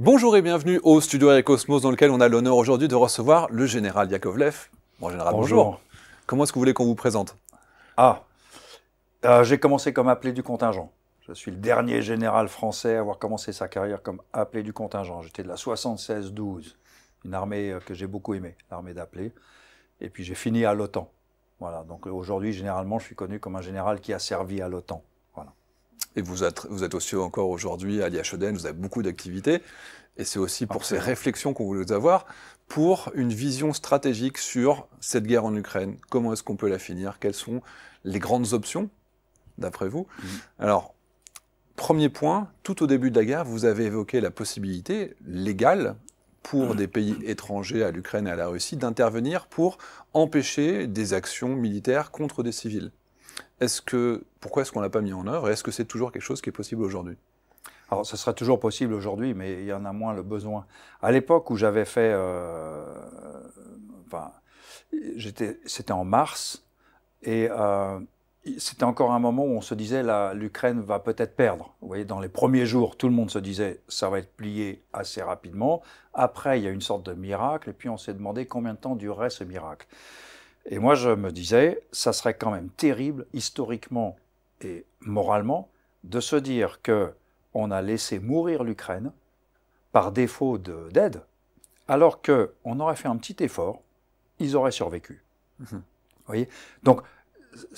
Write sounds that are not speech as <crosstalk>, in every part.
Bonjour et bienvenue au studio Air Cosmos dans lequel on a l'honneur aujourd'hui de recevoir le général Yakovlev. Bon, général, bonjour. Comment est-ce que vous voulez qu'on vous présente Ah, euh, j'ai commencé comme appelé du contingent. Je suis le dernier général français à avoir commencé sa carrière comme appelé du contingent. J'étais de la 76-12, une armée euh, que j'ai beaucoup aimée, l'armée d'appelé. Et puis j'ai fini à l'OTAN. Voilà, donc euh, aujourd'hui, généralement, je suis connu comme un général qui a servi à l'OTAN. Et vous êtes, aussi encore aujourd'hui à l'IHEDN, vous avez beaucoup d'activités. Et c'est aussi pour ces réflexions qu'on voulait avoir, pour une vision stratégique sur cette guerre en Ukraine. Comment est-ce qu'on peut la finir Quelles sont les grandes options, d'après vous mm. Alors, premier point, tout au début de la guerre, vous avez évoqué la possibilité légale pour mm. des pays étrangers à l'Ukraine et à la Russie d'intervenir pour empêcher des actions militaires contre des civils. Est-ce que, pourquoi est-ce qu'on ne l'a pas mis en œuvre et est-ce que c'est toujours quelque chose qui est possible aujourd'hui alors, ce sera toujours possible aujourd'hui, mais il y en a moins le besoin. À l'époque où j'avais fait, euh, enfin, c'était en mars, et euh, c'était encore un moment où on se disait l'Ukraine va peut-être perdre. Vous voyez, dans les premiers jours, tout le monde se disait ça va être plié assez rapidement. Après, il y a une sorte de miracle, et puis on s'est demandé combien de temps durerait ce miracle. Et moi, je me disais, ça serait quand même terrible, historiquement et moralement, de se dire que on a laissé mourir l'Ukraine par défaut d'aide, alors qu'on aurait fait un petit effort, ils auraient survécu. Mhm. Vous voyez Donc,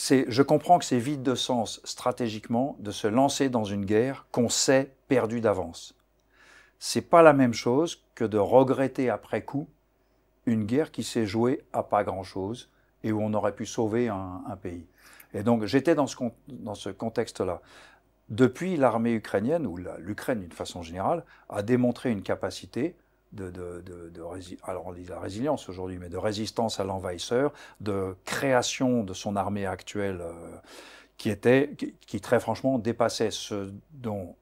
je comprends que c'est vide de sens stratégiquement de se lancer dans une guerre qu'on sait perdue d'avance. C'est pas la même chose que de regretter après coup une guerre qui s'est jouée à pas grand-chose, et où on aurait pu sauver un, pays. Et donc j'étais dans ce, dans ce contexte-là. Depuis, l'armée ukrainienne, ou l'Ukraine d'une façon générale, a démontré une capacité de, alors on la résilience aujourd'hui, mais de résistance à l'envahisseur, de création de son armée actuelle euh, qui était, qui, très franchement dépassait ce dont,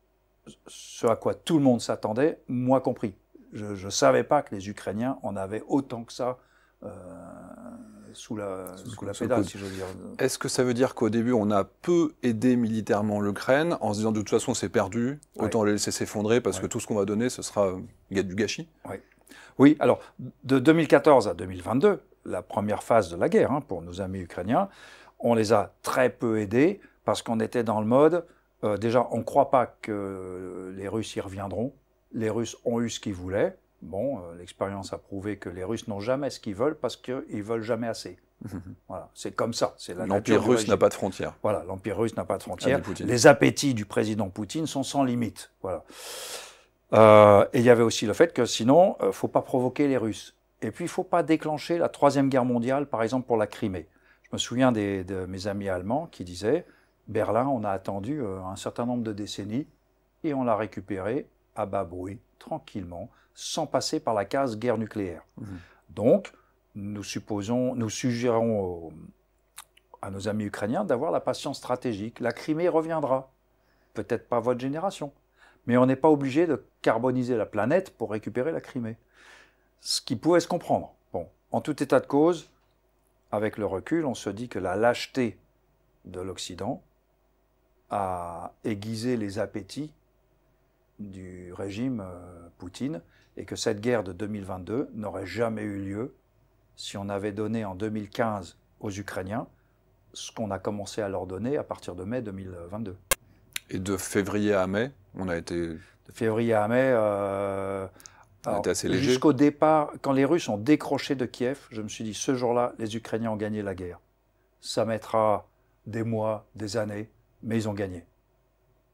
ce à quoi tout le monde s'attendait, moi compris. Je ne savais pas que les Ukrainiens en avaient autant que ça euh, sous la, pédale, si je veux dire. Est-ce que ça veut dire qu'au début, on a peu aidé militairement l'Ukraine en se disant de toute façon, c'est perdu, autant les laisser s'effondrer parce que tout ce qu'on va donner, ce sera du gâchis Oui, alors de 2014 à 2022, la première phase de la guerre hein, pour nos amis ukrainiens, on les a très peu aidés parce qu'on était dans le mode, euh, déjà, on ne croit pas que les Russes y reviendront. Les Russes ont eu ce qu'ils voulaient. Bon, euh, l'expérience a prouvé que les Russes n'ont jamais ce qu'ils veulent parce qu'ils veulent jamais assez. Mhm. voilà, c'est comme ça. C'est l'empire russe n'a pas de frontières. Voilà, l'empire russe n'a pas de frontières. Les appétits du président Poutine sont sans limite. Voilà. Euh, et il y avait aussi le fait que sinon, ne euh, faut pas provoquer les Russes. Et puis, il faut pas déclencher la troisième guerre mondiale, par exemple pour la Crimée. Je me souviens de mes amis allemands qui disaient Berlin, on a attendu un certain nombre de décennies et on l'a récupéré à bas bruit, tranquillement sans passer par la case guerre nucléaire. Mhm. Donc, nous, supposons, nous suggérons à nos amis ukrainiens d'avoir la patience stratégique. La Crimée reviendra. Peut-être pas votre génération. Mais on n'est pas obligé de carboniser la planète pour récupérer la Crimée. Ce qui pouvait se comprendre. Bon, en tout état de cause, avec le recul, on se dit que la lâcheté de l'Occident a aiguisé les appétits du régime euh, Poutine et que cette guerre de 2022 n'aurait jamais eu lieu si on avait donné en 2015 aux Ukrainiens ce qu'on a commencé à leur donner à partir de mai 2022. Et de février à mai, on a été... De février à mai... Euh... Jusqu'au départ, quand les Russes ont décroché de Kiev, je me suis dit, ce jour-là, les Ukrainiens ont gagné la guerre. Ça mettra des mois, des années, mais ils ont gagné.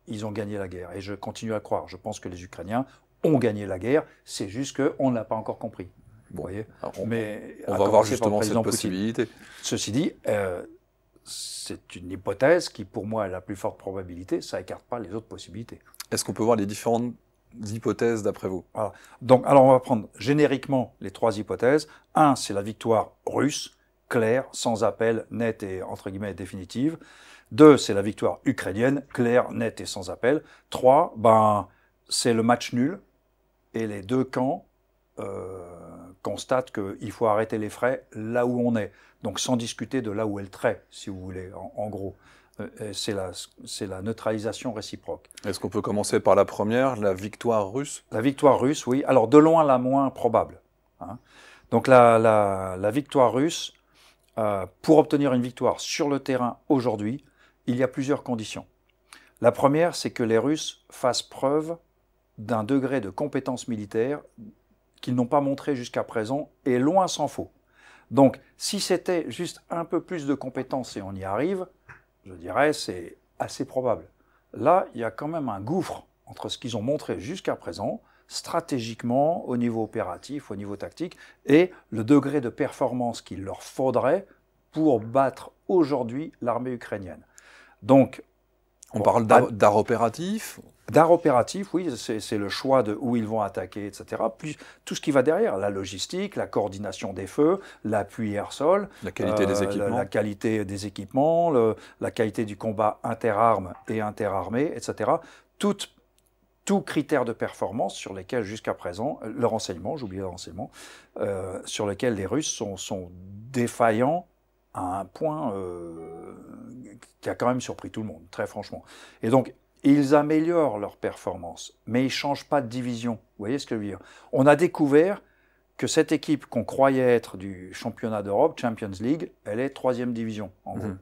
Ils ont gagné la guerre. Et je continue à croire. Je pense que les Ukrainiens ont gagné la guerre, c'est juste qu'on ne l'a pas encore compris. vous voyez on, Mais on va voir justement cette possibilité. Ceci dit, euh, c'est une hypothèse qui, pour moi, est la plus forte probabilité. Ça écarte pas les autres possibilités. Est-ce qu'on peut voir les différentes hypothèses d'après vous Donc, alors on va prendre génériquement les trois hypothèses. Un, c'est la victoire russe, claire, sans appel, nette et entre guillemets définitive. Deux, c'est la victoire ukrainienne, claire, nette et sans appel. Trois, ben c'est le match nul et les deux camps euh, constatent qu'il faut arrêter les frais là où on est. Donc sans discuter de là où elle le trait, si vous voulez, en, gros. Euh, c'est la, neutralisation réciproque. Est-ce qu'on peut commencer par la première, la victoire russe La victoire russe, oui. Alors de loin la moins probable. Hein. Donc la, victoire russe, euh, pour obtenir une victoire sur le terrain aujourd'hui, il y a plusieurs conditions. La première, c'est que les Russes fassent preuve d'un degré de compétence militaire qu'ils n'ont pas montré jusqu'à présent, et loin s'en faux. Donc, si c'était juste un peu plus de compétence et on y arrive, je dirais c'est assez probable. Là, il y a quand même un gouffre entre ce qu'ils ont montré jusqu'à présent, stratégiquement, au niveau opératif, au niveau tactique, et le degré de performance qu'il leur faudrait pour battre aujourd'hui l'armée ukrainienne. Donc, on parle d'art opératif D'art opératif, oui, c'est le choix de où ils vont attaquer, etc. Plus tout ce qui va derrière, la logistique, la coordination des feux, l'appui air-sol, la qualité des euh, équipements, la, qualité des équipements, la qualité du combat inter-armes et inter-armées, etc. Tout tout critère de performance sur lesquels jusqu'à présent, euh, le renseignement, j'oublie le renseignement, euh, sur lequel les Russes sont, défaillants à un point qui a quand même surpris tout le monde, très franchement. Et donc, ils améliorent leur performance, mais ils ne changent pas de division. Vous voyez ce que je veux dire On a découvert que cette équipe qu'on croyait être du championnat d'Europe, Champions League, elle est troisième division, en mhm.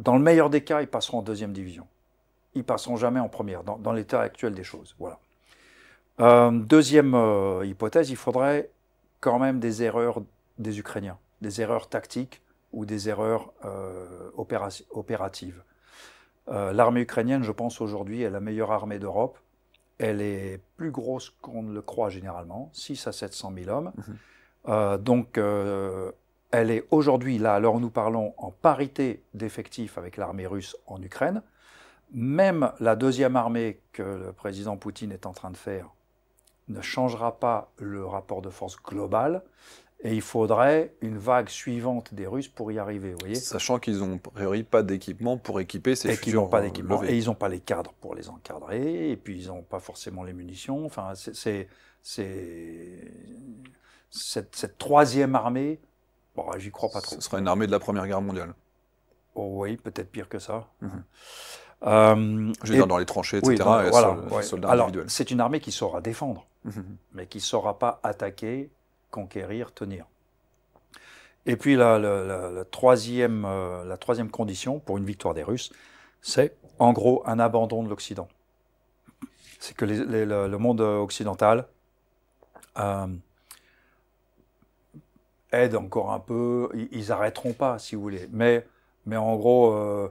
Dans le meilleur des cas, ils passeront en deuxième division. Ils passeront jamais en première, dans, l'état actuel des choses. Voilà. Euh, deuxième euh, hypothèse, il faudrait quand même des erreurs des Ukrainiens, des erreurs tactiques ou des erreurs euh, opératives. Euh, l'armée ukrainienne, je pense aujourd'hui, est la meilleure armée d'Europe. Elle est plus grosse qu'on ne le croit généralement, 6 à 700 000 hommes. Mhm. Euh, donc, euh, elle est aujourd'hui, là, alors nous parlons en parité d'effectifs avec l'armée russe en Ukraine. Même la deuxième armée que le président Poutine est en train de faire ne changera pas le rapport de force global. Et il faudrait une vague suivante des Russes pour y arriver, vous voyez Sachant qu'ils n'ont a priori pas d'équipement pour équiper ces et Ils pas euh, d'équipement et ils n'ont pas les cadres pour les encadrer, et puis ils n'ont pas forcément les munitions. Enfin, c'est cette, cette, troisième armée. Bon, j'y crois pas trop. Ce sera une armée de la Première Guerre mondiale. Oh, oui, peut-être pire que ça. Mhm. Euh, Je veux dire, dans les tranchées, etc. Euh, voilà, Alors, c'est une armée qui saura défendre, mhm. mais qui ne saura pas attaquer conquérir, tenir. Et puis la, euh, la, troisième, condition pour une victoire des Russes, c'est en gros un abandon de l'Occident. C'est que le, monde occidental euh, aide encore un peu, ils, arrêteront pas si vous voulez, mais, mais en gros... Euh,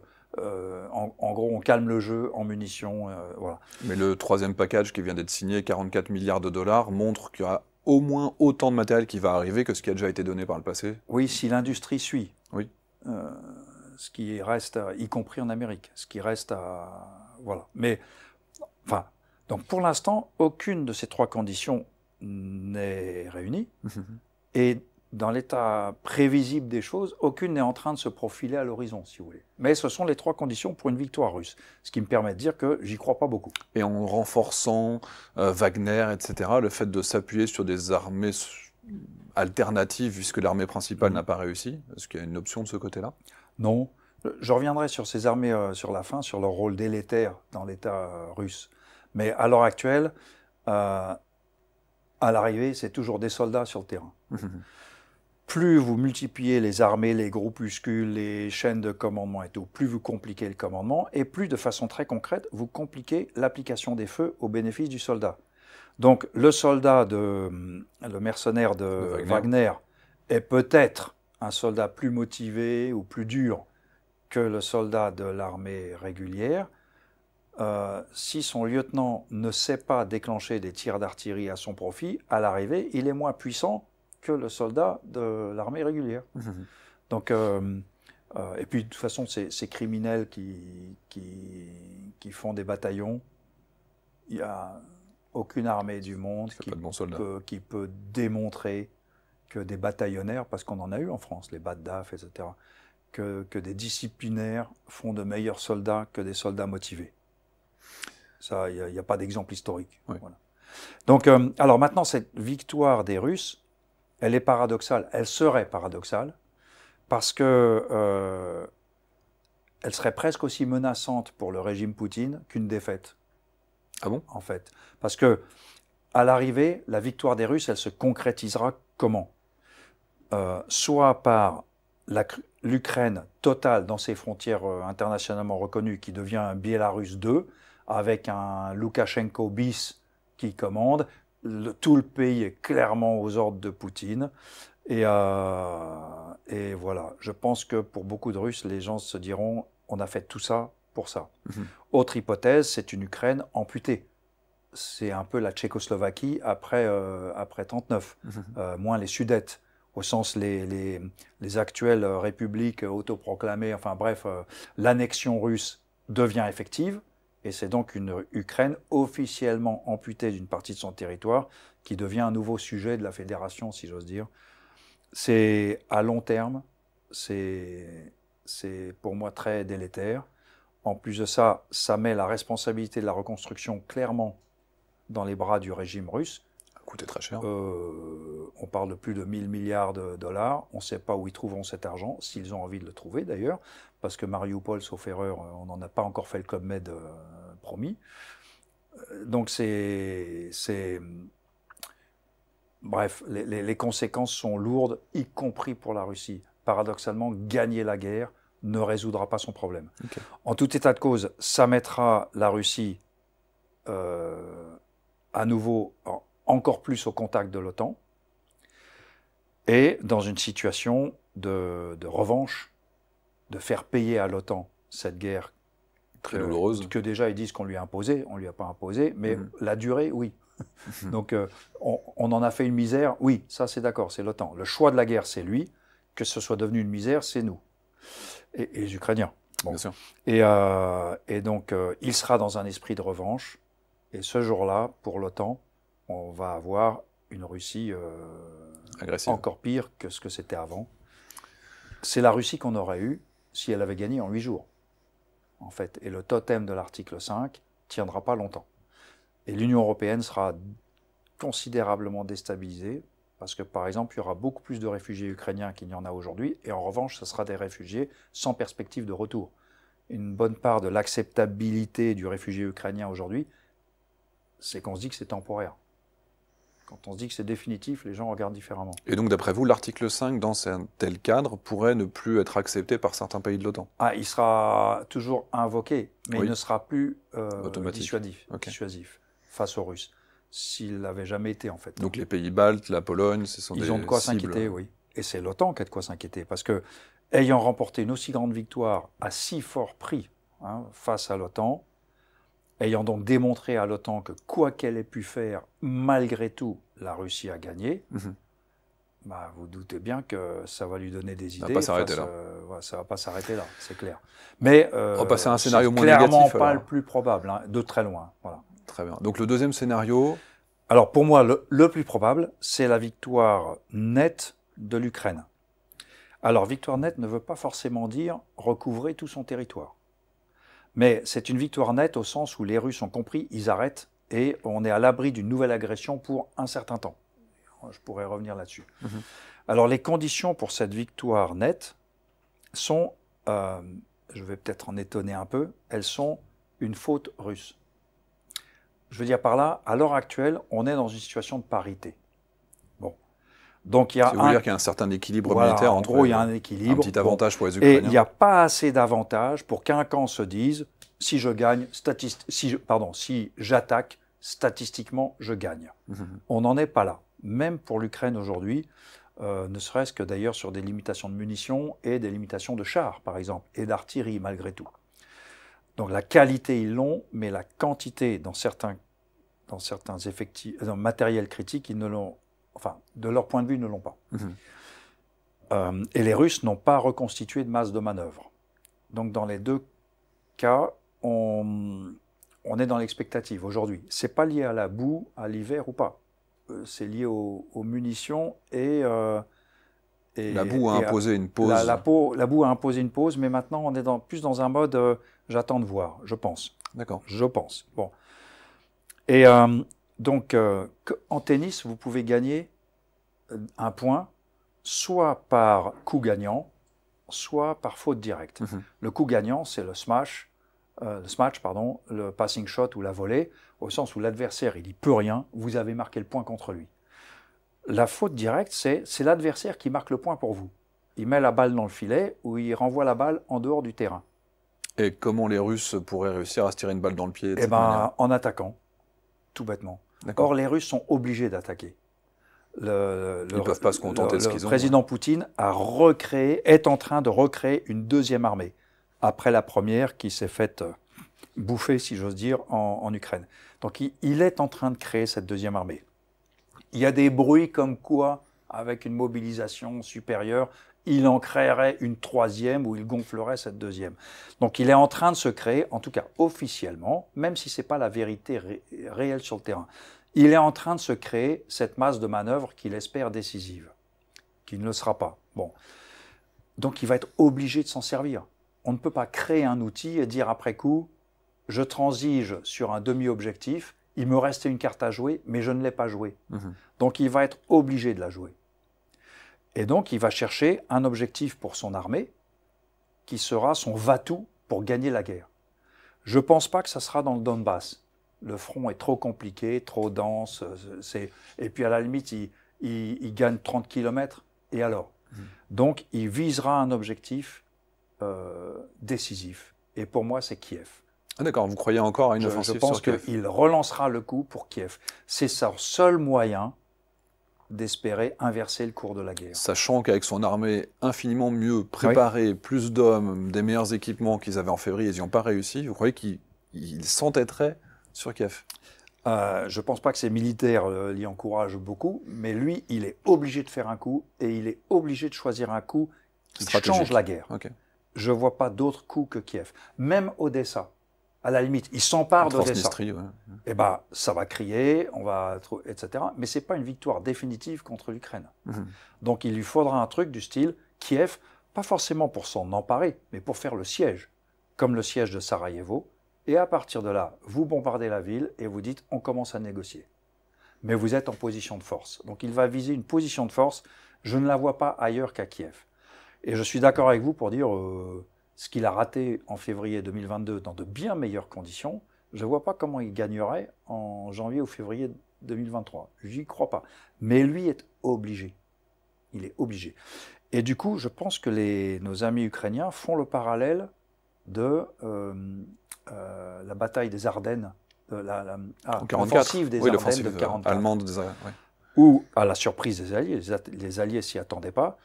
en, gros, on calme le jeu en munitions. voilà. Mais le troisième package qui vient d'être signé, 44 milliards de dollars, montre qu'il y a au moins autant de matériel qui va arriver que ce qui a déjà été donné par le passé Oui, si l'industrie suit. Oui. Euh, ce qui reste, y compris en Amérique, ce qui reste à. Voilà. Mais, enfin, donc pour l'instant, aucune de ces trois conditions n'est réunie. Mhm. et dans l'état prévisible des choses, aucune n'est en train de se profiler à l'horizon, si vous voulez. Mais ce sont les trois conditions pour une victoire russe, ce qui me permet de dire que j'y crois pas beaucoup. Et en renforçant euh, Wagner, etc., le fait de s'appuyer sur des armées alternatives, puisque l'armée principale mmh. n'a pas réussi, est-ce qu'il y a une option de ce côté-là Non. Euh, je reviendrai sur ces armées euh, sur la fin, sur leur rôle délétère dans l'état russe. Mais à l'heure actuelle, à l'arrivée, c'est toujours des soldats sur le terrain. Mmh, mmh, plus vous multipliez les armées, les groupuscules, les chaînes de commandement et tout, plus vous compliquez le commandement, et plus de façon très concrète, vous compliquez l'application des feux au bénéfice du soldat. Donc le soldat, de, le mercenaire de, Wagner. est peut-être un soldat plus motivé ou plus dur que le soldat de l'armée régulière. Euh, si son lieutenant ne sait pas déclencher des tirs d'artillerie à son profit, à l'arrivée, il est moins puissant que le soldat de l'armée régulière. Hum, hum, hum. Donc, euh, euh, et puis de toute façon, ces, criminels qui, qui, font des bataillons, il n'y a aucune armée du monde qui, peut, démontrer que des bataillonnaires, parce qu'on en a eu en France, les BADDAF, etc., que, que des disciplinaires font de meilleurs soldats que des soldats motivés. Ça, il n'y a, pas d'exemple historique. Donc, euh, alors maintenant, cette victoire des Russes, elle est paradoxale, elle serait paradoxale, parce que euh, elle serait presque aussi menaçante pour le régime Poutine qu'une défaite. Ah bon En fait, parce que à l'arrivée, la victoire des Russes, elle se concrétisera comment euh, Soit par l'Ukraine totale dans ses frontières euh, internationalement reconnues, qui devient un Biélarus 2, avec un Loukachenko bis qui commande, tout le pays est clairement aux ordres de Poutine. Euh, et, voilà, je pense que pour beaucoup de Russes, les gens se diront, on a fait tout ça pour ça. Mhm. Autre hypothèse, c'est une Ukraine amputée. C'est un peu la Tchécoslovaquie après, 1939, euh, après mhm. euh, moins les Sudètes, au sens les, les, les actuelles républiques autoproclamées, enfin bref, l'annexion russe devient effective. Et c'est donc une Ukraine officiellement amputée d'une partie de son territoire qui devient un nouveau sujet de la fédération, si j'ose dire. C'est à long terme, c'est pour moi très délétère. En plus de ça, ça met la responsabilité de la reconstruction clairement dans les bras du régime russe. Ça très cher. Euh, on parle de plus de 1000 milliards de dollars. On ne sait pas où ils trouveront cet argent, s'ils ont envie de le trouver d'ailleurs, parce que Mariupol, sauf erreur, on n'en a pas encore fait le de promis. Euh, donc c'est... Bref, les, conséquences sont lourdes, y compris pour la Russie. Paradoxalement, gagner la guerre ne résoudra pas son problème. En tout état de cause, ça mettra la Russie euh, à nouveau encore plus au contact de l'OTAN et dans une situation de, de revanche, de faire payer à l'OTAN cette guerre très douloureuse. Que déjà, ils disent qu'on lui a imposé, on ne lui a pas imposé, mais mm. la durée, oui. <laughs> Donc, euh, on, en a fait une misère, oui, ça c'est d'accord, c'est l'OTAN. Le choix de la guerre, c'est lui. Que ce soit devenu une misère, c'est nous. Et, les Ukrainiens. Euh, et, donc, euh, il sera dans un esprit de revanche. Et ce jour-là, pour l'OTAN, on va avoir une Russie Agressive. encore pire que ce que c'était avant. C'est la Russie qu'on aurait eue si elle avait gagné en huit jours en fait, et le totem de l'article 5 tiendra pas longtemps. Et l'Union européenne sera considérablement déstabilisée parce que, par exemple, il y aura beaucoup plus de réfugiés ukrainiens qu'il n'y en a aujourd'hui, et en revanche, ce sera des réfugiés sans perspective de retour. Une bonne part de l'acceptabilité du réfugié ukrainien aujourd'hui, c'est qu'on se dit que c'est temporaire quand on se dit que c'est définitif, les gens regardent différemment. Et donc, d'après vous, l'article 5, dans un tel cadre, pourrait ne plus être accepté par certains pays de l'OTAN Ah, il sera toujours invoqué, mais il ne sera plus euh, dissuasif, face aux Russes, s'il l'avait jamais été, en fait. Donc, les pays baltes, la Pologne, ce sont Ils ont de quoi s'inquiéter, oui. Et c'est l'OTAN qui a de quoi s'inquiéter, parce que, ayant remporté une aussi grande victoire à si fort prix hein, face à l'OTAN, ayant donc démontré à l'OTAN que quoi qu'elle ait pu faire, malgré tout, la Russie a gagné, mhm. bah, vous doutez bien que ça va lui donner des ça idées. Va pas euh, ça va pas s'arrêter là. c'est clair. Mais euh, on à un scénario moins clairement pas le plus probable, hein, de très loin. Voilà. Très bien. Donc le deuxième scénario. Alors pour moi, le, le plus probable, c'est la victoire nette de l'Ukraine. Alors victoire nette ne veut pas forcément dire recouvrer tout son territoire. Mais c'est une victoire nette au sens où les Russes ont compris, ils arrêtent et on est à l'abri d'une nouvelle agression pour un certain temps. Je pourrais revenir là-dessus. Mhm. Alors les conditions pour cette victoire nette sont, euh, je vais peut-être en étonner un peu, elles sont une faute russe. Je veux dire par là, à l'heure actuelle, on est dans une situation de parité. Donc il y a un... dire qu'il y a un certain équilibre militaire. En gros, il y a un équilibre. Un petit avantage pour les Ukrainiens. Et il n'y a pas assez d'avantages pour qu'un camp se dise si je gagne, si pardon, si j'attaque, statistiquement, je gagne. Mhm. On n'en est pas là. Même pour l'Ukraine aujourd'hui, euh, ne serait-ce que d'ailleurs sur des limitations de munitions et des limitations de chars, par exemple, et d'artillerie, malgré tout. Donc la qualité, ils l'ont, mais la quantité, dans certains, dans certains effectifs, dans matériel critique, ils ne l'ont enfin, de leur point de vue, ils ne l'ont pas. Mhm. Euh, et les Russes n'ont pas reconstitué de masse de manœuvre. Donc dans les deux cas, on, est dans l'expectative aujourd'hui. C'est pas lié à la boue, à l'hiver ou pas. Euh, c'est lié aux munitions euh, et, la boue a imposé une pause. La, boue a imposé une pause, mais maintenant on est plus dans un mode j'attends de voir, je pense. D'accord. Je pense. Bon. Et donc, euh, en tennis, vous pouvez gagner euh, un point soit par coup gagnant, soit par faute directe. Mhm. Le coup gagnant, c'est le smash, euh, le smash, pardon, le passing shot ou la volée, au sens où l'adversaire, il n'y peut rien, vous avez marqué le point contre lui. La faute directe, c'est l'adversaire qui marque le point pour vous. Il met la balle dans le filet ou il renvoie la balle en dehors du terrain. Et comment les Russes pourraient réussir à se tirer une balle dans le pied Eh bien, en attaquant, tout bêtement. Or, les Russes sont obligés d'attaquer. Le, Ils ne peuvent pas se contenter de ce qu'ils ont. Le hein. président Poutine a recréé, est en train de recréer une deuxième armée après la première qui s'est faite euh, bouffer, si j'ose dire, en, Ukraine. Donc, il, est en train de créer cette deuxième armée. Il y a des bruits comme quoi, avec une mobilisation supérieure, il en créerait une troisième ou il gonflerait cette deuxième. Donc il est en train de se créer, en tout cas officiellement, même si ce n'est pas la vérité réelle sur le terrain, il est en train de se créer cette masse de manœuvre qu'il espère décisive, qui ne le sera pas. Bon. Donc il va être obligé de s'en servir. On ne peut pas créer un outil et dire après coup, je transige sur un demi-objectif, il me restait une carte à jouer, mais je ne l'ai pas jouée. Mmh Donc il va être obligé de la jouer. Et donc, il va chercher un objectif pour son armée qui sera son va pour gagner la guerre. Je ne pense pas que ça sera dans le Donbass. Le front est trop compliqué, trop dense. Euh, et puis, à la limite, il, gagne 30 km. Et alors hmm. Donc, il visera un objectif euh, décisif. Et pour moi, c'est Kiev. Ah, d'accord, vous croyez encore à une offensive Je pense qu'il relancera le coup pour Kiev. C'est son seul moyen d'espérer inverser le cours de la guerre. Sachant qu'avec son armée infiniment mieux préparée, plus d'hommes, des meilleurs équipements qu'ils avaient en février, ils n'y ont pas réussi, vous croyez qu'ils s'entêteraient sur Kiev euh, je ne pense pas que ses militaires euh, l'y encouragent beaucoup, mais lui, il est obligé de faire un coup et il est obligé de choisir un coup qui change la guerre. Je ne vois pas d'autre coup que Kiev. Même Odessa, à la limite, ils s'emparent de Ouais. Et eh bah, ben, ça va crier, on va etc. Mais c'est pas une victoire définitive contre l'Ukraine. Mhm. Donc il lui faudra un truc du style Kiev, pas forcément pour s'en emparer, mais pour faire le siège, comme le siège de Sarajevo. Et à partir de là, vous bombardez la ville et vous dites on commence à négocier. Mais vous êtes en position de force. Donc il va viser une position de force. Je ne la vois pas ailleurs qu'à Kiev. Et je suis d'accord avec vous pour dire. Euh, ce qu'il a raté en février 2022 dans de bien meilleures conditions, je ne vois pas comment il gagnerait en janvier ou février 2023. J'y crois pas. Mais lui est obligé. Il est obligé. Et du coup, je pense que nos amis ukrainiens font le parallèle de euh, euh, la bataille des Ardennes, de ah, l'offensive allemande des Ardennes, où, à la surprise des Alliés, les, les Alliés s'y attendaient pas,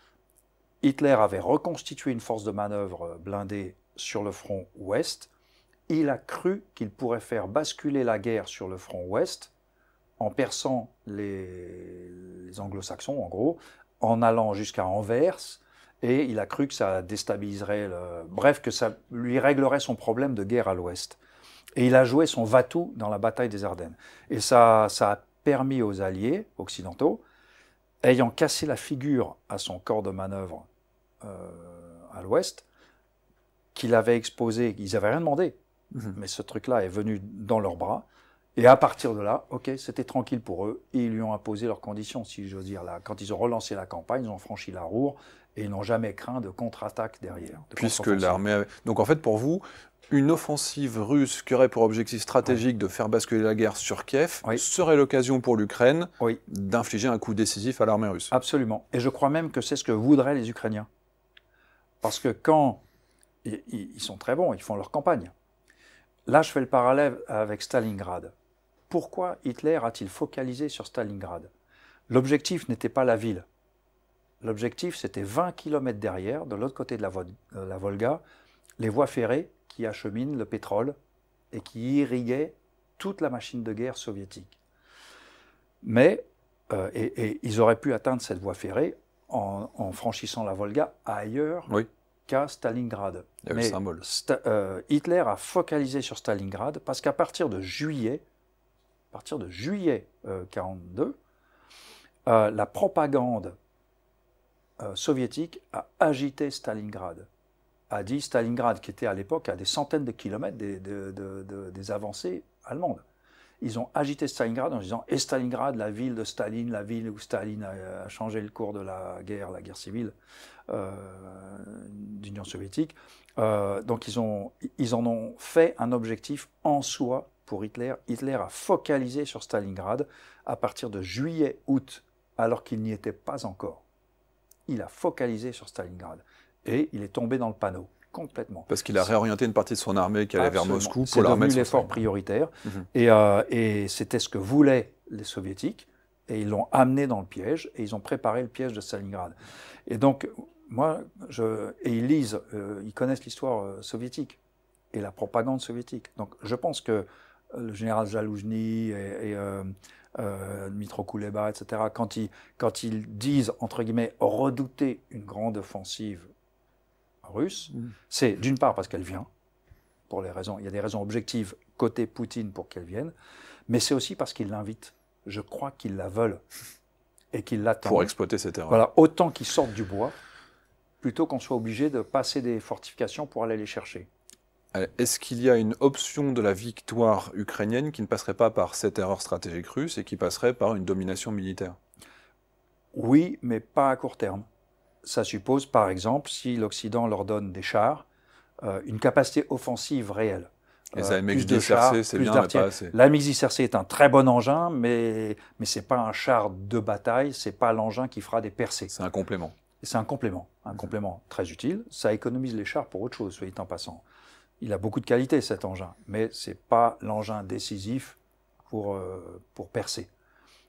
Hitler avait reconstitué une force de manœuvre euh, blindée sur le front ouest. Il a cru qu'il pourrait faire basculer la guerre sur le front ouest en perçant les, anglo-saxons, en gros, en allant jusqu'à Anvers, et il a cru que ça déstabiliserait, bref, que ça lui réglerait son problème de guerre à l'ouest. Et il a joué son vatou dans la bataille des Ardennes. Et ça, ça a permis aux alliés occidentaux, ayant cassé la figure à son corps de manœuvre euh, à l'ouest, qu'il avait exposé, ils n'avaient rien demandé, mhm. mais ce truc-là est venu dans leurs bras. Et à partir de là, ok, c'était tranquille pour eux, et ils lui ont imposé leurs conditions, si j'ose dire. Là, quand ils ont relancé la campagne, ils ont franchi la roue et ils n'ont jamais craint de contre-attaque derrière. Puisque l'armée... Donc en fait, pour vous, une offensive russe qui aurait pour objectif stratégique de faire basculer la guerre sur Kiev serait l'occasion pour l'Ukraine d'infliger un coup décisif à l'armée russe. Absolument. Et je crois même que c'est ce que voudraient les Ukrainiens. Parce que quand ils sont très bons, ils font leur campagne. Là, je fais le parallèle avec Stalingrad. Pourquoi Hitler a-t-il focalisé sur Stalingrad L'objectif n'était pas la ville. L'objectif, c'était 20 km derrière, de l'autre côté de euh, la, Volga, les voies ferrées qui acheminent le pétrole et qui irriguaient toute la machine de guerre soviétique. Mais, euh, et, ils auraient pu atteindre cette voie ferrée en, franchissant la Volga ailleurs qu'à Stalingrad. Mais euh, Hitler a focalisé sur Stalingrad parce qu'à partir de juillet, à partir de juillet 1942, euh, euh, la propagande soviétique a agité Stalingrad. A dit Stalingrad, qui était à l'époque à des centaines de kilomètres des, des avancées allemandes ils ont agité Stalingrad en disant Et Stalingrad, la ville de Staline, la ville où Staline a, changé le cours de la guerre, la guerre civile euh, d'Union soviétique. Euh, donc ils, ont, ils en ont fait un objectif en soi pour Hitler. Hitler a focalisé sur Stalingrad à partir de juillet-août, alors qu'il n'y était pas encore. Il a focalisé sur Stalingrad et il est tombé dans le panneau complètement. Parce qu'il a réorienté une partie de son armée qui allait vers Moscou pour la remettre. l'effort prioritaire. Mhm. Et, euh, et c'était ce que voulaient les soviétiques. Et ils l'ont amené dans le piège. Et ils ont préparé le piège de Stalingrad. Et donc, moi, je, et ils lisent, euh, ils connaissent l'histoire euh, soviétique et la propagande soviétique. Donc, je pense que le général Jaloujny et, et euh, Kuleba, etc., quand ils, quand ils disent, entre guillemets, redouter une grande offensive russe, mm. c'est d'une part parce qu'elle vient, pour les raisons, il y a des raisons objectives côté Poutine pour qu'elle vienne, mais c'est aussi parce qu'il l'invite. Je crois qu'ils la veulent et qu'ils l'attendent. Pour exploiter cette erreur. Voilà, autant qu'ils sortent du bois, plutôt qu'on soit obligé de passer des fortifications pour aller les chercher. Euh, est-ce qu'il y a une option de la victoire ukrainienne qui ne passerait pas par cette erreur stratégique russe et qui passerait par une domination militaire Oui, mais pas à court terme ça suppose, par exemple, si l'Occident leur donne des chars, euh, une capacité offensive réelle. Les ça, euh, de c'est bien, mais pas assez. est un très bon engin, mais, mais ce n'est pas un char de bataille, c'est pas l'engin qui fera des percées. C'est un complément. C'est un complément, un complément très utile. Ça économise les chars pour autre chose, soyez en passant. Il a beaucoup de qualité, cet engin, mais ce n'est pas l'engin décisif pour, euh, pour percer.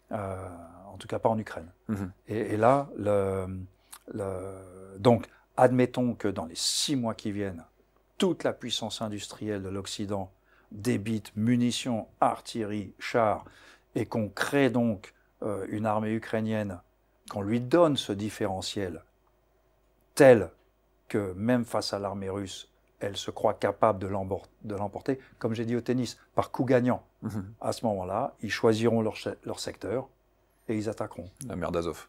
en tout cas, pas en Ukraine. Mhm. et, là, le, donc, admettons que dans les six mois qui viennent, toute la puissance industrielle de l'Occident débite munitions, artillerie, chars, et qu'on crée donc euh, une armée ukrainienne, qu'on lui donne ce différentiel tel que même face à l'armée russe, elle se croit capable de l'emporter, comme j'ai dit au tennis, par coup gagnant. Mhm. À ce moment-là, ils choisiront leur, leur secteur et ils attaqueront. La mer d'Azov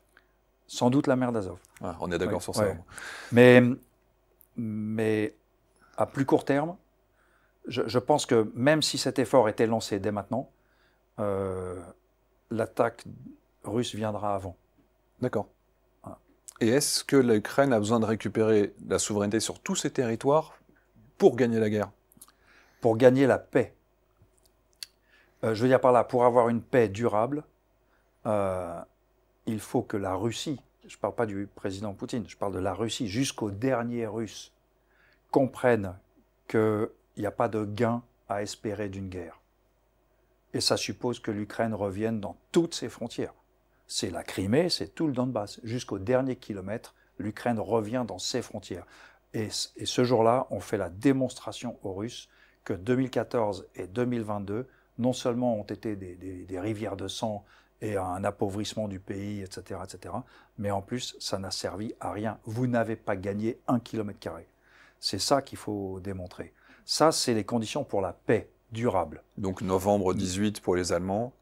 sans doute la mer d'Azov. Ah, on est d'accord sur ça. Mais, mais à plus court terme, je, pense que même si cet effort était lancé dès maintenant, euh, l'attaque russe viendra avant. D'accord. Et est-ce que l'Ukraine a besoin de récupérer la souveraineté sur tous ses territoires pour gagner la guerre Pour gagner la paix. Euh, je veux dire par là, pour avoir une paix durable, euh, il faut que la Russie, je ne parle pas du président Poutine, je parle de la Russie, jusqu'au dernier Russe, comprenne qu'il n'y a pas de gain à espérer d'une guerre. Et ça suppose que l'Ukraine revienne dans toutes ses frontières. C'est la Crimée, c'est tout le Donbass. Jusqu'au dernier kilomètre, l'Ukraine revient dans ses frontières. Et, ce jour-là, on fait la démonstration aux Russes que 2014 et 2022, non seulement ont été des rivières de sang et à un appauvrissement du pays, etc., etc. Mais en plus, ça n'a servi à rien. Vous n'avez pas gagné un kilomètre carré. C'est ça qu'il faut démontrer. Ça, c'est les conditions pour la paix durable. Donc novembre 18 pour les Allemands,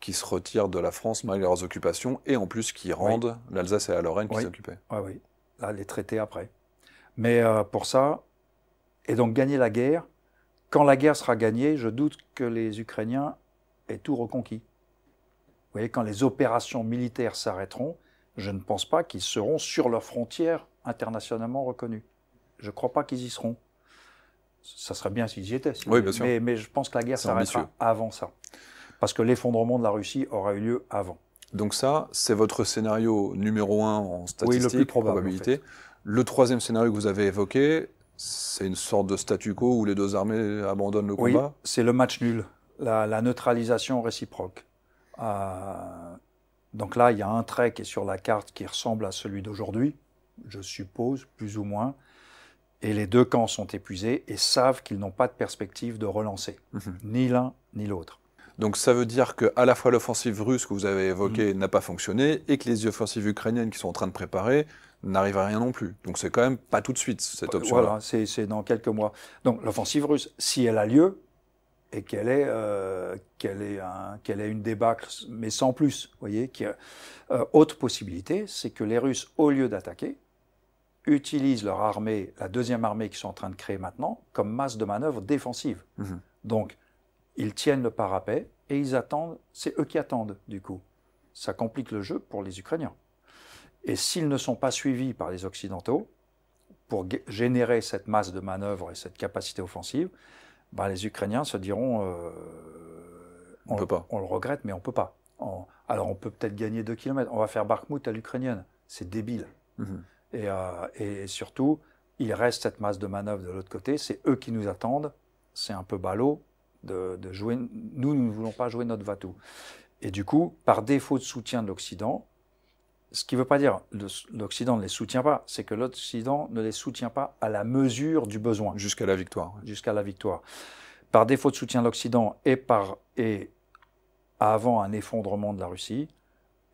qui se retirent de la France malgré leurs occupations, et en plus qui rendent l'Alsace et la Lorraine qui oui. s'occupaient. Oui, oui. Là, les traités après. Mais euh, pour ça, et donc gagner la guerre, quand la guerre sera gagnée, je doute que les Ukrainiens aient tout reconquis. Vous voyez, quand les opérations militaires s'arrêteront, je ne pense pas qu'ils seront sur leurs frontières internationalement reconnues. Je ne crois pas qu'ils y seront. Ça serait bien s'ils y étaient. Mais, je pense que la guerre s'arrêtera avant ça. Parce que l'effondrement de la Russie aura eu lieu avant. Donc ça, c'est votre scénario numéro un en statistique, oui, le plus probable, probabilité. Le troisième scénario que vous avez évoqué, c'est une sorte de statu quo où les deux armées abandonnent le combat Oui, c'est le match nul, la neutralisation réciproque. Euh, donc là, il y a un trait qui est sur la carte qui ressemble à celui d'aujourd'hui, je suppose, plus ou moins. Et les deux camps sont épuisés et savent qu'ils n'ont pas de perspective de relancer, mhm. ni l'un ni l'autre. Donc ça veut dire que à la fois l'offensive russe que vous avez évoquée mhm. n'a pas fonctionné et que les offensives ukrainiennes qui sont en train de préparer n'arrivent à rien non plus. Donc c'est quand même pas tout de suite cette option. -là. Voilà, c'est dans quelques mois. Donc l'offensive russe, si elle a lieu, et qu'elle est euh, qu'elle est qu'elle une débâcle, mais sans plus. Voyez, euh, autre possibilité, c'est que les Russes, au lieu d'attaquer, utilisent leur armée, la deuxième armée qu'ils sont en train de créer maintenant, comme masse de manœuvre défensive. Mhm. Donc, ils tiennent le parapet et ils attendent, c'est eux qui attendent du coup. Ça complique le jeu pour les Ukrainiens. Et s'ils ne sont pas suivis par les Occidentaux pour générer cette masse de manœuvre et cette capacité offensive, bah, les Ukrainiens se diront euh, on, pas. on le regrette, mais on ne peut pas. alors on peut peut-être gagner 2 km, on va faire Bakhmut à l'Ukrainienne. C'est débile. Mhm. Euh, et, surtout, il reste cette masse de manœuvre de l'autre côté, c'est eux qui nous attendent, c'est un peu ballot de, jouer. Nous, nous ne voulons pas jouer notre Vatou. Et du coup, par défaut de soutien de l'Occident, ce qui ne veut pas dire que l'Occident ne les soutient pas, c'est que l'Occident ne les soutient pas à la mesure du besoin. Jusqu'à la victoire. Jusqu'à la victoire. Par défaut de soutien de l'Occident et, et avant un effondrement de la Russie,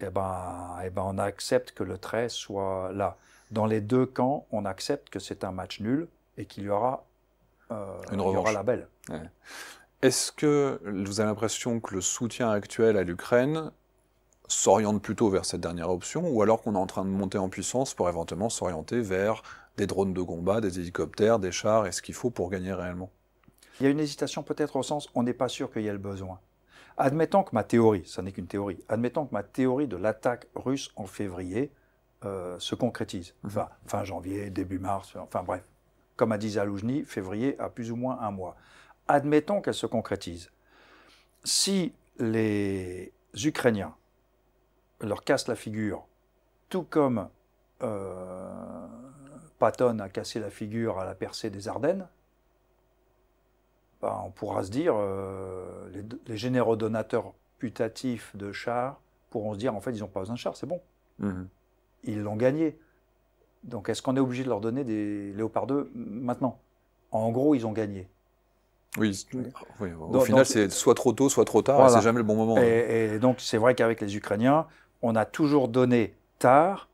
eh ben, eh ben on accepte que le trait soit là. Dans les deux camps, on accepte que c'est un match nul et qu'il y aura, euh, Une la belle. Est-ce que vous avez l'impression que le soutien actuel à l'Ukraine s'oriente plutôt vers cette dernière option, ou alors qu'on est en train de monter en puissance pour éventuellement s'orienter vers des drones de combat, des hélicoptères, des chars et ce qu'il faut pour gagner réellement. Il y a une hésitation peut-être au sens on n'est pas sûr qu'il y ait le besoin. Admettons que ma théorie, ça n'est qu'une théorie, admettons que ma théorie de l'attaque russe en février euh, se concrétise. Mhm. Enfin, fin janvier, début mars, enfin bref. Comme a dit Zaloujny, février a plus ou moins un mois. Admettons qu'elle se concrétise. Si les Ukrainiens leur casse la figure, tout comme euh, Patton a cassé la figure à la percée des Ardennes, ben, on pourra se dire, euh, les, les, généraux donateurs putatifs de chars pourront se dire, en fait, ils n'ont pas besoin de chars, c'est bon. Mhm. Ils l'ont gagné. Donc est-ce qu'on est obligé de leur donner des Léopard 2 maintenant En gros, ils ont gagné. Oui, au final, c'est soit trop tôt, soit trop tard, c'est jamais le bon moment. et donc c'est vrai qu'avec les Ukrainiens, on a toujours donné tard,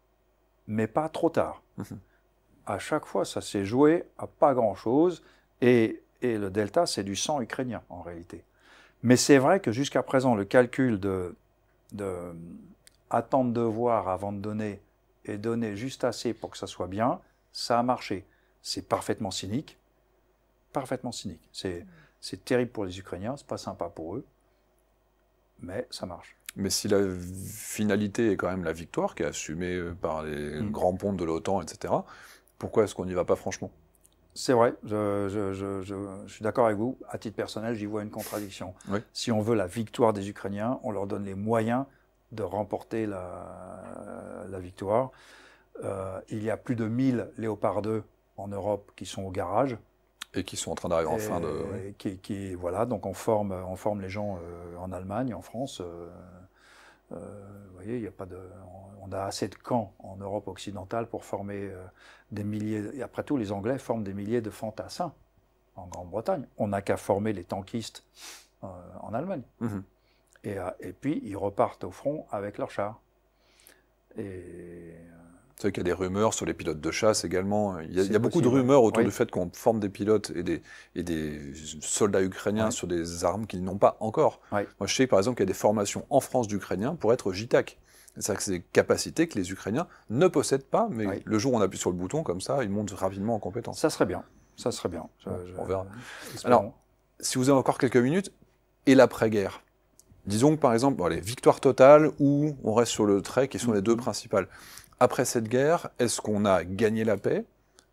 mais pas trop tard. Mhm. À chaque fois, ça s'est joué à pas grand-chose, et, le delta, c'est du sang ukrainien en réalité. Mais c'est vrai que jusqu'à présent, le calcul de, de attendre de voir avant de donner et donner juste assez pour que ça soit bien, ça a marché. C'est parfaitement cynique, parfaitement cynique. C'est terrible pour les Ukrainiens, c'est pas sympa pour eux, mais ça marche. Mais si la finalité est quand même la victoire, qui est assumée euh, par les mm. grands ponts de l'OTAN, etc., pourquoi est-ce qu'on n'y va pas franchement c'est vrai, je, suis d'accord avec vous. À titre personnel, j'y vois une contradiction. Si on veut la victoire des Ukrainiens, on leur donne les moyens de remporter la, la victoire. Euh, il y a plus de 1000 Léopard 2 en Europe qui sont au garage. Et qui sont en train d'arriver en fin de. qui, voilà, donc on forme, on forme les gens euh, en Allemagne, en France, euh, vous voyez, il y a pas de, on, a assez de camps en Europe occidentale pour former euh, des milliers. après tout, les Anglais forment des milliers de fantassins en Grande-Bretagne. On n'a qu'à former les tankistes euh, en Allemagne. Mhm. Et, et, puis, ils repartent au front avec leurs chars. Et c'est qu'il y a des rumeurs sur les pilotes de chasse également. Il y a, beaucoup de rumeurs autour du fait qu'on forme des pilotes et des, et des soldats ukrainiens sur des armes qu'ils n'ont pas encore. Moi, je sais par exemple qu'il y a des formations en France d'Ukrainiens pour être JTAC. C'est-à-dire que c'est des capacités que les Ukrainiens ne possèdent pas, mais le jour où on appuie sur le bouton, comme ça, ils montent rapidement en compétence. Ça serait bien. Ça serait bien. on verra. Alors, si vous avez encore quelques minutes, et l'après-guerre Disons que par exemple, les allez, victoire totale ou on reste sur le trait qui sont les deux mhm. principales après cette guerre, est-ce qu'on a gagné la paix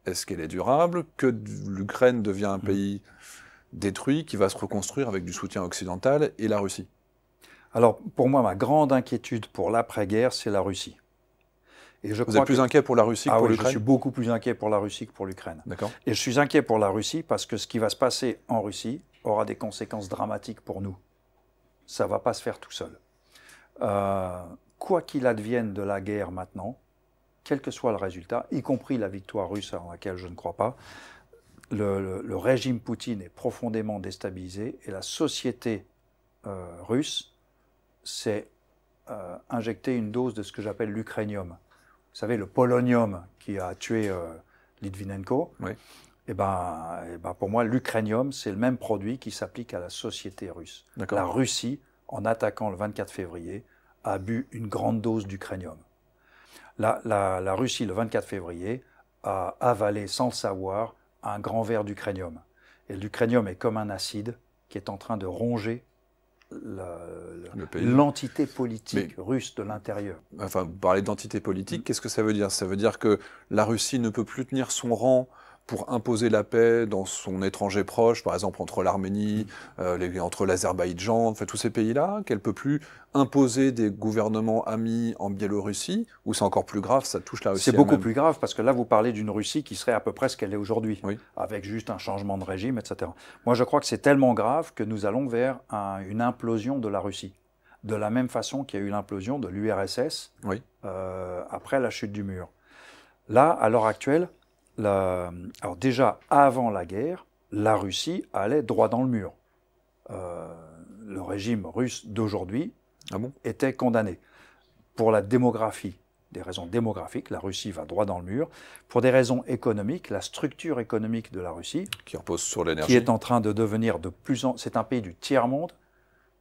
Est-ce qu'elle est durable Que l'Ukraine devient un mm. pays détruit qui va se reconstruire avec du soutien occidental et la Russie Alors, pour moi, ma grande inquiétude pour l'après-guerre, c'est la Russie. Et je Vous êtes plus inquiet pour la Russie que ah pour l'Ukraine Je suis beaucoup plus inquiet pour la Russie que pour l'Ukraine. Et je suis inquiet pour la Russie parce que ce qui va se passer en Russie aura des conséquences dramatiques pour nous. Ça ne va pas se faire tout seul. Euh, quoi qu'il advienne de la guerre maintenant, quel que soit le résultat, y compris la victoire russe en laquelle je ne crois pas, le, régime Poutine est profondément déstabilisé et la société euh, russe s'est injecté euh, injectée une dose de ce que j'appelle l'ukrainium. Vous savez, le polonium qui a tué euh, Litvinenko. Oui. Eh ben, eh ben, pour moi, l'ukrainium, c'est le même produit qui s'applique à la société russe. La Russie, en attaquant le 24 février, a bu une grande dose d'ukrainium. La, Russie, le 24 février, a avalé sans le savoir un grand verre d'Ukrainium. Et l'Ukrainium est comme un acide qui est en train de ronger l'entité politique russe de l'intérieur. Enfin, vous parlez d'entité politique, qu'est-ce que ça veut dire Ça veut dire que la Russie ne peut plus tenir son rang pour imposer la paix dans son étranger proche, par exemple entre l'Arménie, mm. euh, entre l'Azerbaïdjan, enfin, tous ces pays-là, qu'elle peut plus imposer des gouvernements amis en Biélorussie, Ou c'est encore plus grave, ça touche la Russie. C'est beaucoup plus grave parce que là, vous parlez d'une Russie qui serait à peu près ce qu'elle est aujourd'hui, avec juste un changement de régime, etc. Moi, je crois que c'est tellement grave que nous allons vers une implosion de la Russie de la même façon qu'il y a eu l'implosion de l'URSS euh, après la chute du mur. Là, à l'heure actuelle, alors déjà avant la guerre, la Russie allait droit dans le mur. Euh, le régime russe d'aujourd'hui ah était condamné. Pour la démographie, des raisons démographiques, la Russie va droit dans le mur. Pour des raisons économiques, la structure économique de la Russie, qui repose sur l'énergie, qui est en train de devenir de plus en, c'est un pays du tiers monde,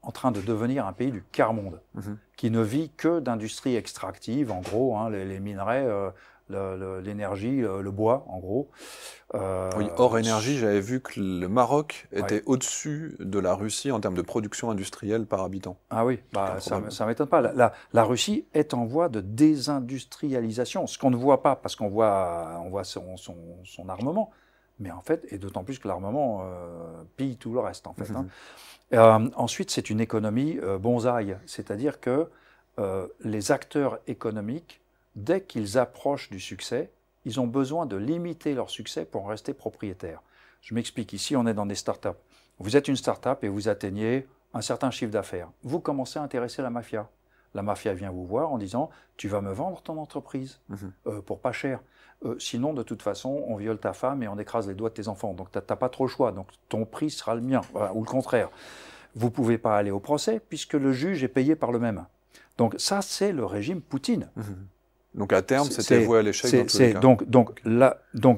en train de devenir un pays du quart monde, mhm. qui ne vit que d'industries extractives, en gros, hein, les, minerais. Euh, l'énergie, le, bois, en gros. Euh, oui, hors énergie, j'avais vu que le Maroc était au-dessus de la Russie en termes de production industrielle par habitant. Ah oui, bah, ça ne m'étonne pas. La, Russie est en voie de désindustrialisation, ce qu'on ne voit pas parce qu'on voit, on voit son, son, armement, mais en fait, et d'autant plus que l'armement euh, pille tout le reste, en fait. Hein. <laughs> Euh, ensuite, c'est une économie bonsaï, c'est-à-dire que les acteurs économiques dès qu'ils approchent du succès, ils ont besoin de limiter leur succès pour en rester propriétaires. Je m'explique, ici on est dans des startups. Vous êtes une startup et vous atteignez un certain chiffre d'affaires. Vous commencez à intéresser la mafia. La mafia vient vous voir en disant Tu vas me vendre ton entreprise mhm. euh, pour pas cher. Euh, sinon, de toute façon, on viole ta femme et on écrase les doigts de tes enfants. Donc, tu n'as pas trop le choix. Donc, ton prix sera le mien, ou le contraire. Vous pouvez pas aller au procès puisque le juge est payé par le même. Donc, ça, c'est le régime Poutine. Mhm. Donc à terme, c'était voué à l'échec Donc,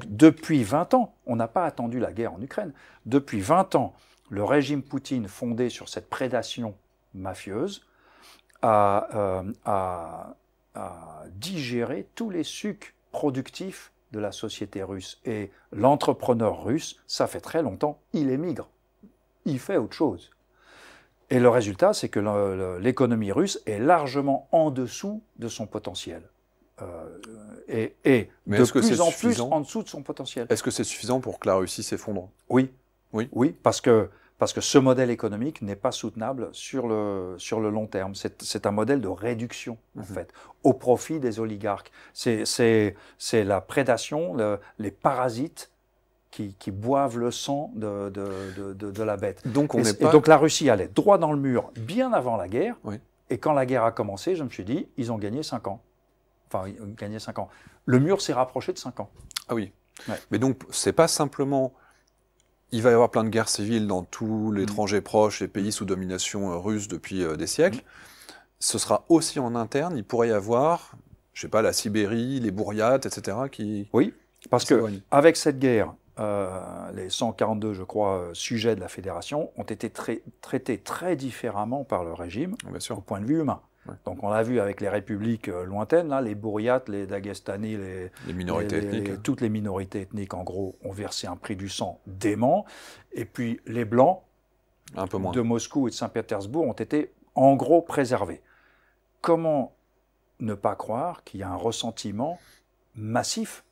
depuis 20 ans, on n'a pas attendu la guerre en Ukraine. Depuis 20 ans, le régime Poutine, fondé sur cette prédation mafieuse, euh, a, digéré tous les sucs productifs de la société russe. Et l'entrepreneur russe, ça fait très longtemps, il émigre. Il fait autre chose. Et le résultat, c'est que l'économie russe est largement en dessous de son potentiel. Euh, et est, de plus en plus en dessous de son potentiel. Est-ce que c'est suffisant pour que la Russie s'effondre Oui. Oui. Oui, parce que parce que ce modèle économique n'est pas soutenable sur le, sur le long terme. C'est un modèle de réduction, en mhm. fait, au profit des oligarques. C'est la prédation, les parasites qui, qui, boivent le sang de, de, de, la bête. Donc on est et donc la Russie allait droit dans le mur bien avant la guerre. Et quand la guerre a commencé, je me suis dit, ils ont gagné 5 ans. Enfin, il 5 ans. Le mur s'est rapproché de 5 ans. Ah oui. Mais donc, c'est pas simplement il va y avoir plein de guerres civiles dans tout l'étranger mm. proche, et pays sous domination euh, russe depuis euh, des siècles. Mm. Ce sera aussi en interne, il pourrait y avoir, je sais pas, la Sibérie, les Bourriates, etc. qui. Oui, parce que avec cette guerre, euh, les 142, je crois, sujets de la fédération ont été traités très différemment par le régime Bien sûr. au point de vue humain. Donc on l'a vu avec les républiques euh, lointaines, hein, les bourriates, les Daghestanis, les, minorités ethniques. toutes les minorités ethniques, en gros, ont versé un prix du sang dément. Et puis les Blancs peu de Moscou et de Saint-Pétersbourg ont été, en gros, préservés. Comment ne pas croire qu'il y a un ressentiment massif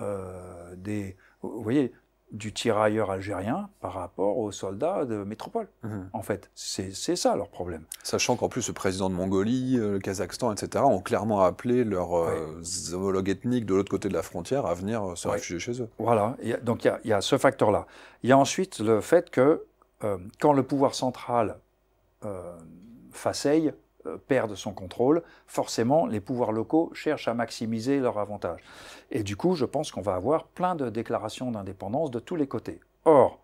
euh, des... Vous voyez, du tirailleur algérien par rapport aux soldats de métropole. Mhm. En fait, c'est ça leur problème. Sachant qu'en plus, le président de Mongolie, euh, le Kazakhstan, etc., ont clairement appelé leurs euh, homologues ethniques de l'autre côté de la frontière à venir euh, se réfugier chez eux. Voilà, donc il y, y, a ce facteur-là. Il y a ensuite le fait que quand le pouvoir central faceille, euh, perdent son contrôle, forcément, les pouvoirs locaux cherchent à maximiser leurs avantages. Et du coup, je pense qu'on va avoir plein de déclarations d'indépendance de tous les côtés. Or,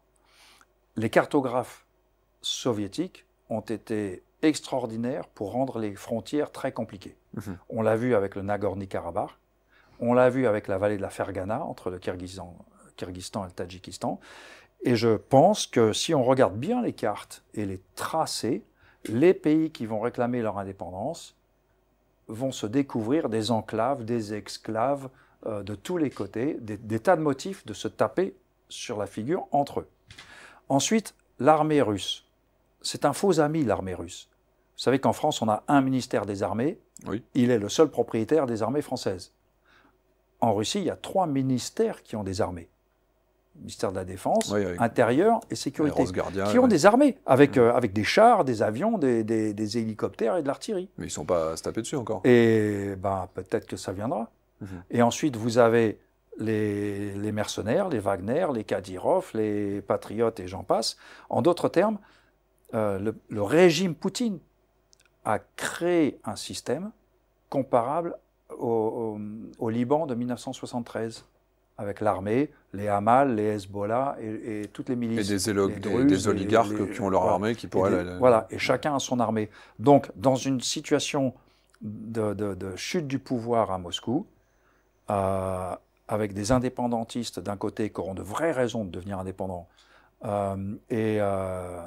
les cartographes soviétiques ont été extraordinaires pour rendre les frontières très compliquées. Mhm. On l'a vu avec le Nagorno-Karabakh, on l'a vu avec la vallée de la Fergana entre le Kyrgyzstan, Kyrgyzstan et le Tadjikistan. Et je pense que si on regarde bien les cartes et les tracés, les pays qui vont réclamer leur indépendance vont se découvrir des enclaves, des esclaves euh, de tous les côtés, des, tas de motifs de se taper sur la figure entre eux. Ensuite, l'armée russe. C'est un faux ami, l'armée russe. Vous savez qu'en France, on a un ministère des armées. Il est le seul propriétaire des armées françaises. En Russie, il y a trois ministères qui ont des armées ministère de la Défense, intérieur et sécurité, qui ont des armées, avec, mm. euh, avec des chars, des avions, des, hélicoptères et de l'artillerie. Mais ils ne sont pas à se taper dessus encore. Et ben, peut-être que ça viendra. Mhm. Et ensuite, vous avez les, mercenaires, les Wagner, les Kadyrov, les patriotes et j'en passe. En d'autres termes, euh, le, régime Poutine a créé un système comparable au, Liban de 1973 avec l'armée, les Hamal, les Hezbollah et, toutes les milices. Et des, oligarques qui ont leur armée qui pourraient. Voilà, et chacun a son armée. Donc, dans une situation de, chute du pouvoir à Moscou, euh, avec des indépendantistes d'un côté qui auront de vraies raisons de devenir indépendants, euh, et euh,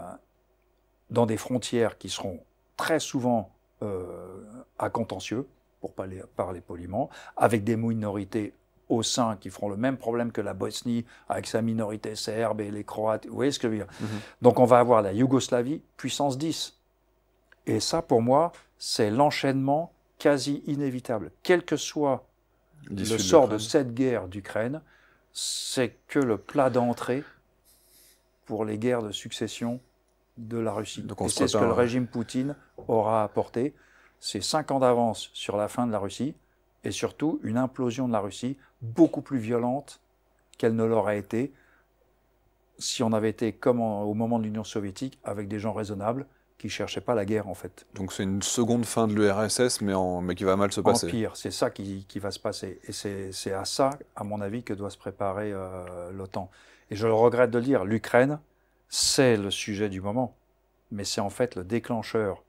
dans des frontières qui seront très souvent à contentieux, pour parler, parler poliment, avec des minorités au sein, qui feront le même problème que la Bosnie avec sa minorité serbe et les Croates. Vous voyez ce que je veux dire mhm. Donc on va avoir la Yougoslavie, puissance 10. Et ça, pour moi, c'est l'enchaînement quasi inévitable. Quel que soit le sort de cette guerre d'Ukraine, c'est que le plat d'entrée pour les guerres de succession de la Russie. Donc c'est ce que le régime Poutine aura apporté. C'est cinq ans d'avance sur la fin de la Russie et surtout une implosion de la Russie beaucoup plus violente qu'elle ne l'aurait été si on avait été comme au moment de l'Union soviétique avec des gens raisonnables qui ne cherchaient pas la guerre en fait. Donc c'est une seconde fin de l'URSS mais, mais qui va mal se passer. pire, c'est ça qui, qui, va se passer. Et c'est à ça, à mon avis, que doit se préparer euh, l'OTAN. Et je le regrette de le dire, l'Ukraine, c'est le sujet du moment, mais c'est en fait le déclencheur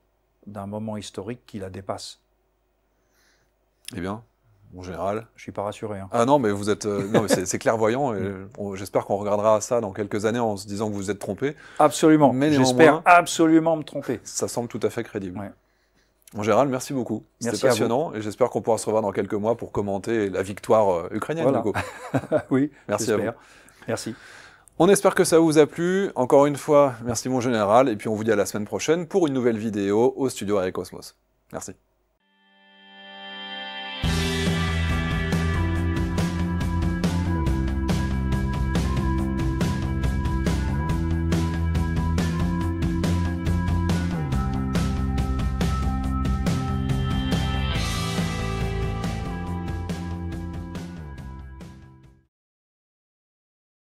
d'un moment historique qui la dépasse. Eh bien, mon général. Je suis pas rassuré. Hein. Ah non, mais vous êtes, euh, <laughs> c'est, clairvoyant. j'espère qu'on regardera ça dans quelques années en se disant que vous vous êtes trompé. Absolument. Mais j'espère absolument me tromper. Ça semble tout à fait crédible. Mon général, merci beaucoup. C'est passionnant et j'espère qu'on pourra se revoir dans quelques mois pour commenter la victoire euh, ukrainienne. <laughs> oui. Merci Merci. On espère que ça vous a plu. Encore une fois, merci mon général et puis on vous dit à la semaine prochaine pour une nouvelle vidéo au studio Cosmos. Merci.